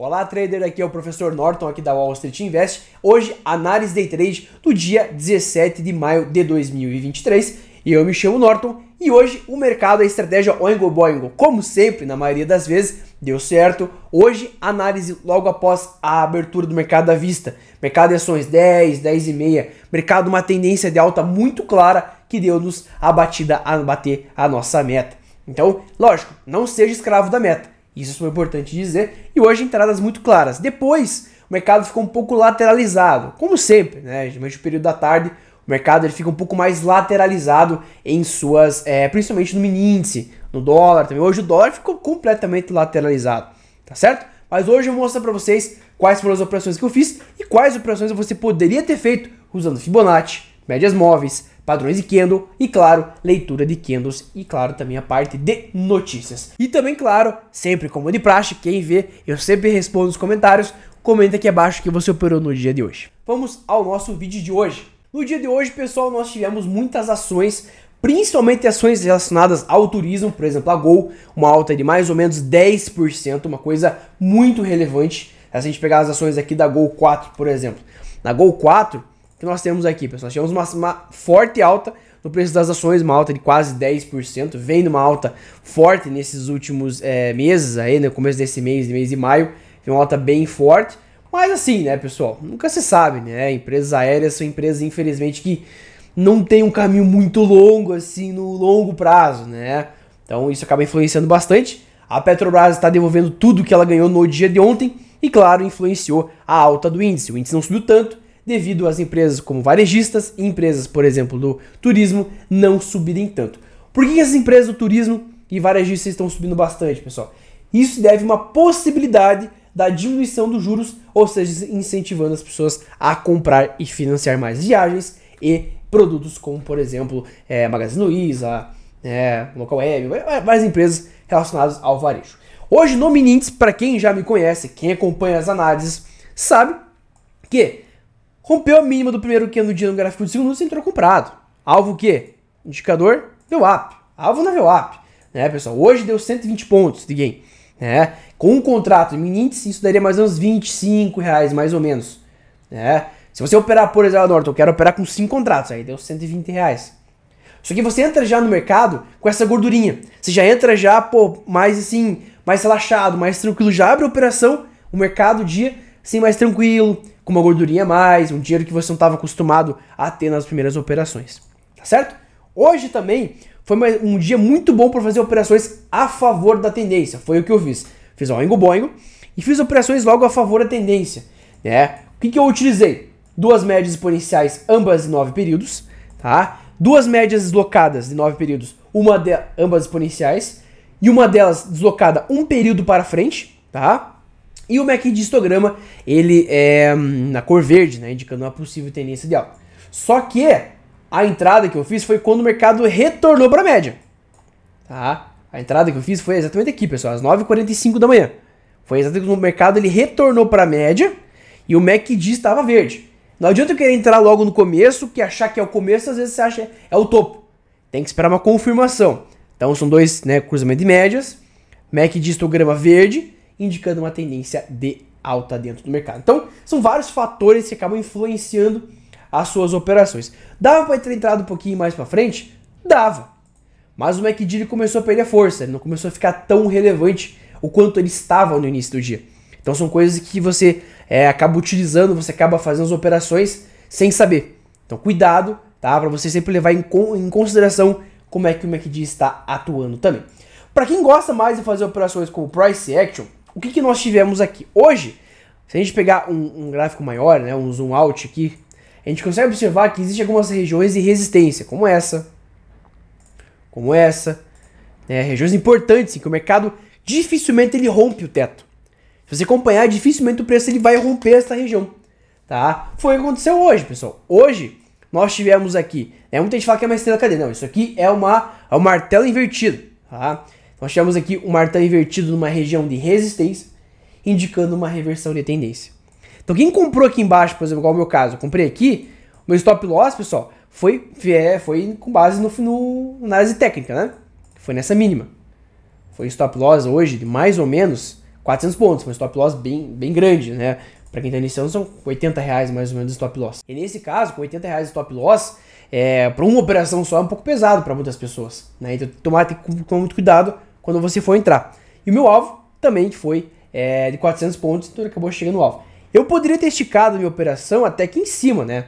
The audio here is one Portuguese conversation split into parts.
Olá, trader, aqui é o professor Norton aqui da Wall Street Invest. Hoje, análise day trade do dia 17 de maio de 2023. E eu me chamo Norton e hoje o mercado, a estratégia Oingo Boingo, como sempre, na maioria das vezes, deu certo. Hoje, análise logo após a abertura do mercado à vista. Mercado de ações 10, 10 e meia. Mercado uma tendência de alta muito clara que deu-nos a batida a bater a nossa meta. Então, lógico, não seja escravo da meta isso é super importante dizer. E hoje entradas muito claras. Depois, o mercado ficou um pouco lateralizado, como sempre, né? Geralmente no período da tarde, o mercado ele fica um pouco mais lateralizado em suas, é, principalmente no mini índice, no dólar também. Hoje o dólar ficou completamente lateralizado, tá certo? Mas hoje eu vou mostrar para vocês quais foram as operações que eu fiz e quais operações você poderia ter feito usando Fibonacci, médias móveis, padrões de Kindle e, claro, leitura de Kindles e, claro, também a parte de notícias. E também, claro, sempre como de praxe, quem vê, eu sempre respondo nos comentários, comenta aqui abaixo que você operou no dia de hoje. Vamos ao nosso vídeo de hoje. No dia de hoje, pessoal, nós tivemos muitas ações, principalmente ações relacionadas ao turismo, por exemplo, a Gol, uma alta de mais ou menos 10%, uma coisa muito relevante. Se a gente pegar as ações aqui da Gol 4, por exemplo, na Gol 4, que nós temos aqui, pessoal. tivemos uma, uma forte alta no preço das ações, uma alta de quase 10%, vem numa alta forte nesses últimos é, meses, aí, no né, começo desse mês, mês de maio, tem uma alta bem forte. Mas assim, né, pessoal, nunca se sabe, né? Empresas aéreas são empresas, infelizmente, que não tem um caminho muito longo, assim, no longo prazo, né? Então isso acaba influenciando bastante. A Petrobras está devolvendo tudo que ela ganhou no dia de ontem e, claro, influenciou a alta do índice. O índice não subiu tanto, devido às empresas como varejistas e empresas, por exemplo, do turismo não subirem tanto. Por que essas empresas do turismo e varejistas estão subindo bastante, pessoal? Isso deve uma possibilidade da diminuição dos juros, ou seja, incentivando as pessoas a comprar e financiar mais viagens e produtos como, por exemplo, é, Magazine Luiza, é, Local Web, várias empresas relacionadas ao varejo. Hoje no Minintes, para quem já me conhece, quem acompanha as análises, sabe que Rompeu a mínima do primeiro candle dia no gráfico do segundo, e entrou comprado. Alvo o quê? Indicador VWAP. Alvo na VWAP. Né, pessoal? Hoje deu 120 pontos de gain. Né? Com um contrato em índice, isso daria mais ou menos 25 reais, mais ou menos. Né? Se você operar, por exemplo, Norton, eu quero operar com 5 contratos, aí deu 120 reais. Só que você entra já no mercado com essa gordurinha. Você já entra já, pô, mais assim, mais relaxado, mais tranquilo. Já abre a operação, o mercado o dia, assim, mais tranquilo, com uma gordurinha a mais, um dinheiro que você não estava acostumado a ter nas primeiras operações. Tá certo? Hoje também foi um dia muito bom para fazer operações a favor da tendência. Foi o que eu fiz. Fiz o boingo e fiz operações logo a favor da tendência. Né? O que, que eu utilizei? Duas médias exponenciais, ambas de nove períodos. Tá? Duas médias deslocadas de nove períodos, uma de, ambas exponenciais. E uma delas deslocada um período para frente. Tá? E o MACD de histograma, ele é hum, na cor verde, né, indicando uma possível tendência ideal. Só que a entrada que eu fiz foi quando o mercado retornou para a média. Tá? A entrada que eu fiz foi exatamente aqui, pessoal, às 9h45 da manhã. Foi exatamente quando o mercado ele retornou para a média e o MACD estava verde. Não adianta eu querer entrar logo no começo, que achar que é o começo, às vezes você acha é o topo. Tem que esperar uma confirmação. Então são dois, né, cruzamento de médias, MACD histograma verde indicando uma tendência de alta dentro do mercado. Então, são vários fatores que acabam influenciando as suas operações. Dava para ter entrado um pouquinho mais para frente? Dava. Mas o McDill começou a perder força, ele não começou a ficar tão relevante o quanto ele estava no início do dia. Então são coisas que você é, acaba utilizando, você acaba fazendo as operações sem saber. Então cuidado, tá? Para você sempre levar em, em consideração como é que o MACD está atuando também. Para quem gosta mais de fazer operações com price action, o que, que nós tivemos aqui? Hoje, se a gente pegar um, um gráfico maior, né, um zoom out aqui, a gente consegue observar que existem algumas regiões de resistência, como essa, como essa, né, regiões importantes em que o mercado dificilmente ele rompe o teto. Se você acompanhar, dificilmente o preço ele vai romper essa região, tá? Foi o que aconteceu hoje, pessoal. Hoje nós tivemos aqui, né, muita gente fala que é uma estrela cadê? Não, isso aqui é uma é um martelo invertido, tá? Nós tivemos aqui um mar invertido numa região de resistência, indicando uma reversão de tendência. Então quem comprou aqui embaixo, por exemplo, igual o meu caso, eu comprei aqui, meu stop loss, pessoal, foi, é, foi com base no, no análise técnica, né? Foi nessa mínima. Foi stop loss hoje de mais ou menos 400 pontos, um stop loss bem, bem grande, né? Para quem está iniciando, são 80 reais mais ou menos de stop loss. E nesse caso, com 80 reais de stop loss, é, para uma operação só é um pouco pesado para muitas pessoas. Né? Então, tomar, tomar muito cuidado quando você for entrar. E o meu alvo também foi é, de 400 pontos, então acabou chegando no alvo. Eu poderia ter esticado minha operação até aqui em cima, né?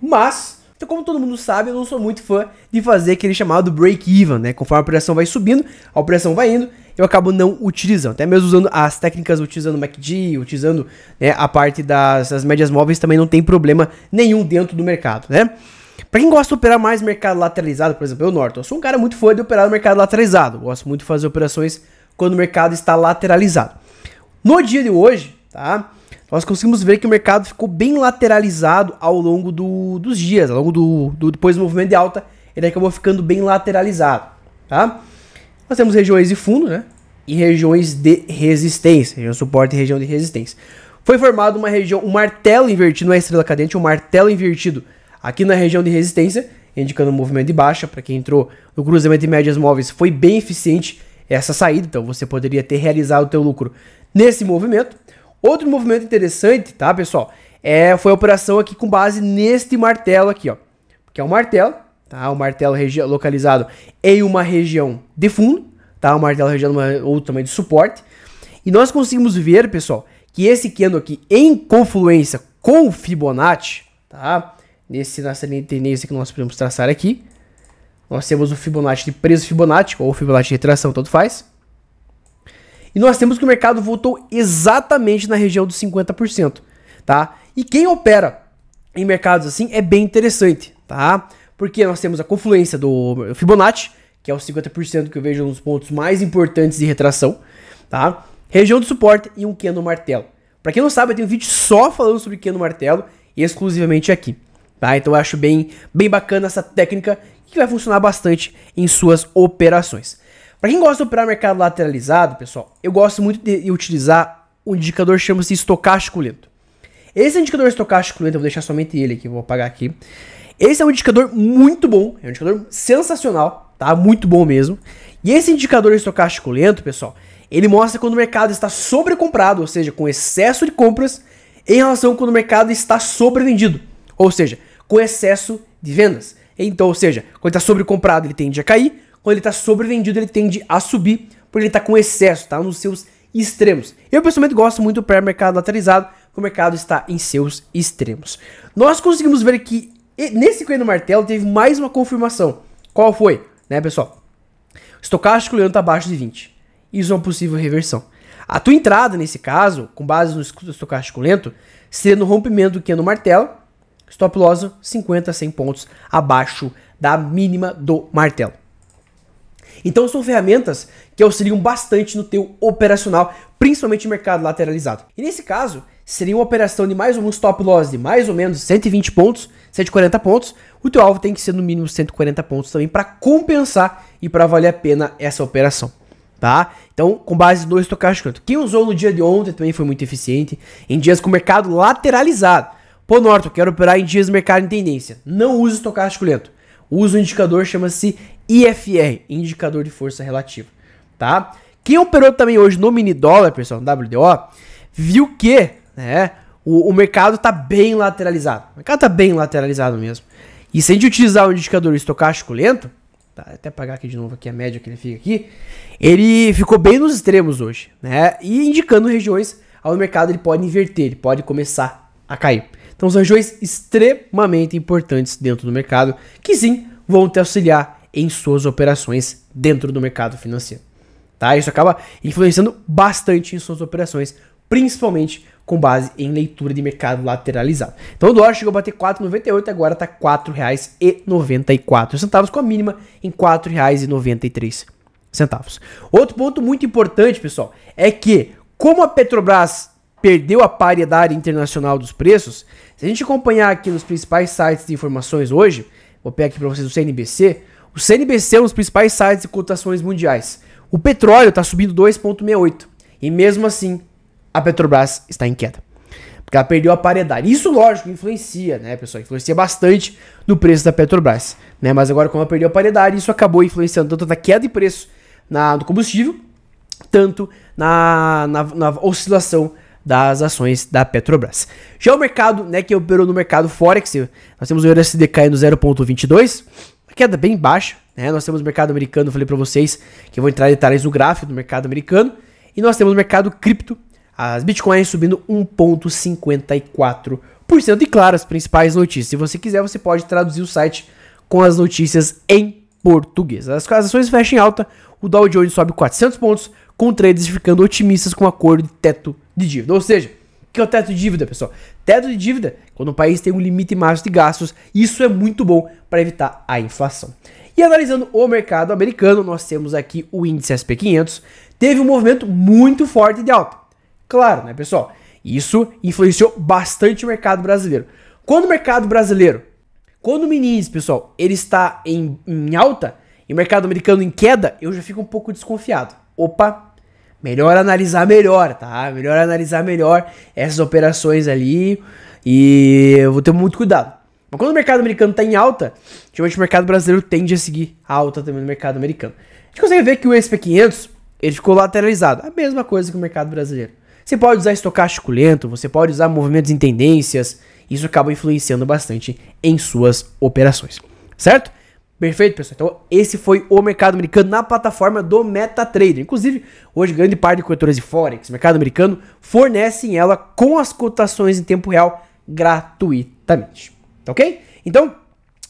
Mas, então, como todo mundo sabe, eu não sou muito fã de fazer aquele chamado break-even, né? Conforme a operação vai subindo, a operação vai indo, eu acabo não utilizando. Até mesmo usando as técnicas, utilizando o MACD, utilizando né, a parte das médias móveis, também não tem problema nenhum dentro do mercado, né? Pra quem gosta de operar mais mercado lateralizado, por exemplo, eu, Norton, eu sou um cara muito fã de operar no mercado lateralizado. Gosto muito de fazer operações quando o mercado está lateralizado. No dia de hoje, tá? Nós conseguimos ver que o mercado ficou bem lateralizado ao longo do, dos dias, ao longo do, do, depois do movimento de alta, ele acabou ficando bem lateralizado, tá? Nós temos regiões de fundo, né? E regiões de resistência, região de suporte e região de resistência. Foi formado uma região, um martelo invertido, não é estrela cadente, um martelo invertido Aqui na região de resistência, indicando um movimento de baixa, para quem entrou no cruzamento de médias móveis, foi bem eficiente essa saída, então você poderia ter realizado o teu lucro nesse movimento. Outro movimento interessante, tá, pessoal, é, foi a operação aqui com base neste martelo aqui, ó, que é um martelo, tá, um martelo localizado em uma região de fundo, tá, um martelo região uma, ou também de suporte, e nós conseguimos ver, pessoal, que esse candle aqui em confluência com o Fibonacci, tá, nesse, nessa linha de tendência que nós podemos traçar aqui. Nós temos o Fibonacci de preço Fibonacci, ou Fibonacci de retração, tanto faz. E nós temos que o mercado voltou exatamente na região dos 50%, tá? E quem opera em mercados assim é bem interessante, tá? Porque nós temos a confluência do Fibonacci, que é os 50% que eu vejo nos pontos mais importantes de retração, tá? Região de suporte e um Keno martelo. Para quem não sabe, eu tenho um vídeo só falando sobre Keno martelo, exclusivamente aqui. Tá? Então eu acho bem, bem bacana essa técnica que vai funcionar bastante em suas operações. Para quem gosta de operar mercado lateralizado, pessoal, eu gosto muito de utilizar um indicador que chama-se estocástico lento. Esse é indicador estocástico lento, eu vou deixar somente ele aqui, vou apagar aqui. Esse é um indicador muito bom, é um indicador sensacional, tá? Muito bom mesmo. E esse indicador estocástico lento, pessoal, ele mostra quando o mercado está sobrecomprado, ou seja, com excesso de compras, em relação quando o mercado está sobrevendido, ou seja, com excesso de vendas. Então, ou seja, quando está sobrecomprado, ele tende a cair, quando ele está sobrevendido, ele tende a subir, porque ele está com excesso, está nos seus extremos. Eu pessoalmente gosto muito do pré-mercado lateralizado, o mercado está em seus extremos. Nós conseguimos ver que nesse coelho no martelo teve mais uma confirmação. Qual foi? Né, pessoal? Estocástico lento está abaixo de 20. Isso é uma possível reversão. A tua entrada nesse caso, com base no estocástico lento, seria no rompimento do que no martelo, Stop loss 50, 100 pontos abaixo da mínima do martelo. Então são ferramentas que auxiliam bastante no teu operacional, principalmente no mercado lateralizado. E nesse caso, seria uma operação de mais ou menos stop loss de mais ou menos 120 pontos, 140 pontos. O teu alvo tem que ser no mínimo 140 pontos também para compensar e para valer a pena essa operação. Tá? Então, com base no estocástico, quem usou no dia de ontem também foi muito eficiente. Em dias com mercado lateralizado, Pô, Norton, quero operar em dias de mercado em tendência. Não uso estocástico lento. Uso um indicador chama-se IFR, indicador de força relativa, tá? Quem operou também hoje no mini dólar, pessoal, no WDO, viu que, né, o, o mercado tá bem lateralizado. O mercado tá bem lateralizado mesmo. E se a gente utilizar o um indicador estocástico lento, tá, até apagar aqui de novo aqui a média que ele fica aqui, ele ficou bem nos extremos hoje, né? E indicando regiões onde o mercado ele pode inverter, ele pode começar a cair. Então são regiões extremamente importantes dentro do mercado, que sim, vão te auxiliar em suas operações dentro do mercado financeiro. Tá? Isso acaba influenciando bastante em suas operações, principalmente com base em leitura de mercado lateralizado. Então o dólar chegou a bater 4,98, agora está R$ 4,94, com a mínima em R$ 4,93. Outro ponto muito importante, pessoal, é que como a Petrobras perdeu a paridade internacional dos preços, se a gente acompanhar aqui nos principais sites de informações hoje, vou pegar aqui para vocês o CNBC, o CNBC é um dos principais sites de cotações mundiais. O petróleo está subindo 2,68 e mesmo assim a Petrobras está em queda. Porque ela perdeu a paridade. Isso, lógico, influencia, né, pessoal? Influencia bastante no preço da Petrobras. Né? Mas agora, como ela perdeu a paridade, isso acabou influenciando tanto na queda de preço na, do combustível, tanto na, na, na oscilação das ações da Petrobras. Já o mercado, né, que operou no mercado Forex, nós temos o USD caindo 0,22, uma queda bem baixa, né? Nós temos o mercado americano, falei para vocês que eu vou entrar em detalhes no gráfico do mercado americano, e nós temos o mercado cripto, as bitcoins subindo 1,54%. E claro, as principais notícias. Se você quiser, você pode traduzir o site com as notícias em português. As ações fecham em alta, o Dow Jones sobe 400 pontos, com traders ficando otimistas com o acordo de teto de dívida. Ou seja, o que é o teto de dívida, pessoal? Teto de dívida, quando o país tem um limite máximo de gastos, isso é muito bom para evitar a inflação. E analisando o mercado americano, nós temos aqui o índice SP 500, teve um movimento muito forte de alta. Claro, né, pessoal? Isso influenciou bastante o mercado brasileiro. Quando o mercado brasileiro, quando o mini índice, pessoal, ele está em, em alta e o mercado americano em queda, eu já fico um pouco desconfiado. Opa, Melhor analisar melhor, tá? Melhor analisar melhor essas operações ali. E eu vou ter muito cuidado. Mas quando o mercado americano está em alta, geralmente o mercado brasileiro tende a seguir alta também no mercado americano. A gente consegue ver que o SP500 ele ficou lateralizado. A mesma coisa que o mercado brasileiro. Você pode usar estocástico lento, você pode usar movimentos em tendências. Isso acaba influenciando bastante em suas operações. Certo? Perfeito, pessoal? Então, esse foi o mercado americano na plataforma do MetaTrader. Inclusive, hoje, grande parte de corretoras de Forex, mercado americano, fornecem ela com as cotações em tempo real gratuitamente. Tá ok? Então,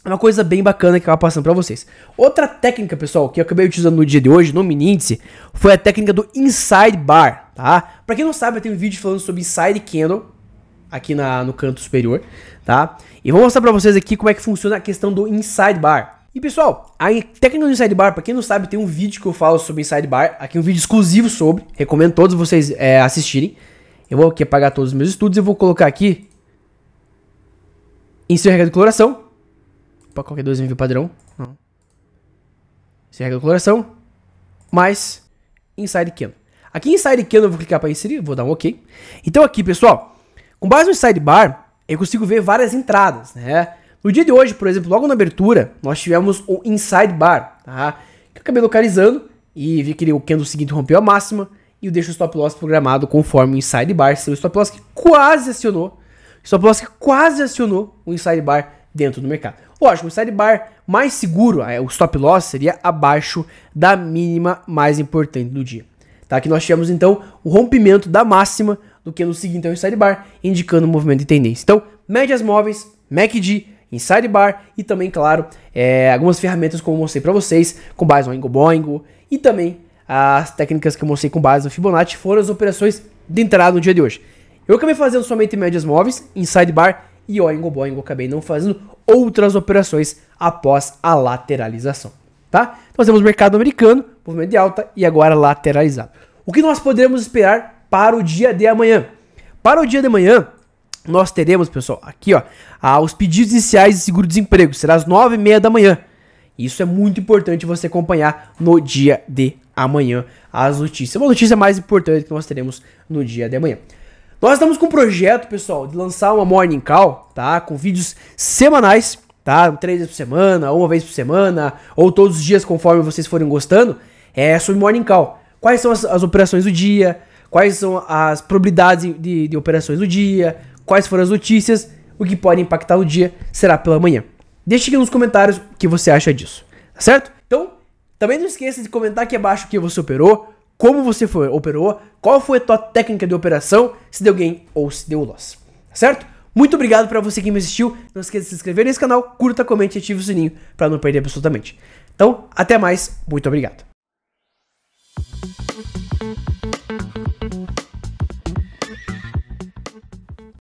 é uma coisa bem bacana que eu estava passando para vocês. Outra técnica, pessoal, que eu acabei utilizando no dia de hoje, no mini índice, foi a técnica do Inside Bar, tá? Para quem não sabe, eu tenho um vídeo falando sobre Inside Candle, aqui na, no canto superior, tá? E vou mostrar para vocês aqui como é que funciona a questão do Inside Bar. E pessoal, a técnica do Inside Bar, pra quem não sabe, tem um vídeo que eu falo sobre Inside Bar, aqui um vídeo exclusivo sobre, recomendo todos vocês é, assistirem. Eu vou aqui apagar todos os meus estudos e vou colocar aqui em regra de coloração. Opa, qualquer dois envio padrão. Não. Hum. regra de coloração. Mais Inside Kendo. Aqui em Inside Kendo eu vou clicar para inserir, vou dar um OK. Então aqui, pessoal, com base no inside bar, eu consigo ver várias entradas, né? No dia de hoje, por exemplo, logo na abertura, nós tivemos o Inside Bar, tá? Que eu acabei localizando e vi que o candle seguinte rompeu a máxima e eu deixo o stop loss programado conforme o Inside Bar, seu stop loss que quase acionou, stop loss que quase acionou o Inside Bar dentro do mercado. Lógico, o Inside Bar mais seguro, é, o stop loss seria abaixo da mínima mais importante do dia. Tá? Que nós tivemos então o rompimento da máxima do que no seguinte ao Inside Bar, indicando o movimento de tendência. Então, médias móveis, MACD, Inside Bar e também, claro, é, algumas ferramentas como eu mostrei para vocês, com base no Ingo Boingo e também as técnicas que eu mostrei com base no Fibonacci foram as operações de entrada no dia de hoje. Eu acabei fazendo somente médias móveis em Bar e Ingo Boingo acabei não fazendo outras operações após a lateralização, tá? Nós temos mercado americano, movimento de alta e agora lateralizado. O que nós poderemos esperar para o dia de amanhã? Para o dia de amanhã, nós teremos, pessoal, aqui ó, a, os pedidos iniciais de seguro-desemprego. Será às 9h30 da manhã. Isso é muito importante você acompanhar no dia de amanhã as notícias. É uma notícia mais importante que nós teremos no dia de amanhã. Nós estamos com um projeto, pessoal, de lançar uma morning call, tá? Com vídeos semanais, tá? Três vezes por semana, uma vez por semana, ou todos os dias, conforme vocês forem gostando. É sobre morning call. Quais são as, as operações do dia? Quais são as probabilidades de, de operações do dia? quais foram as notícias, o que pode impactar o dia será pela manhã. Deixe aqui nos comentários o que você acha disso, tá certo? Então, também não esqueça de comentar aqui abaixo o que você operou, como você foi, operou, qual foi a tua técnica de operação, se deu gain ou se deu loss, tá certo? Muito obrigado para você que me assistiu, não esqueça de se inscrever nesse canal, curta, comente e ative o sininho para não perder absolutamente. Então, até mais, muito obrigado.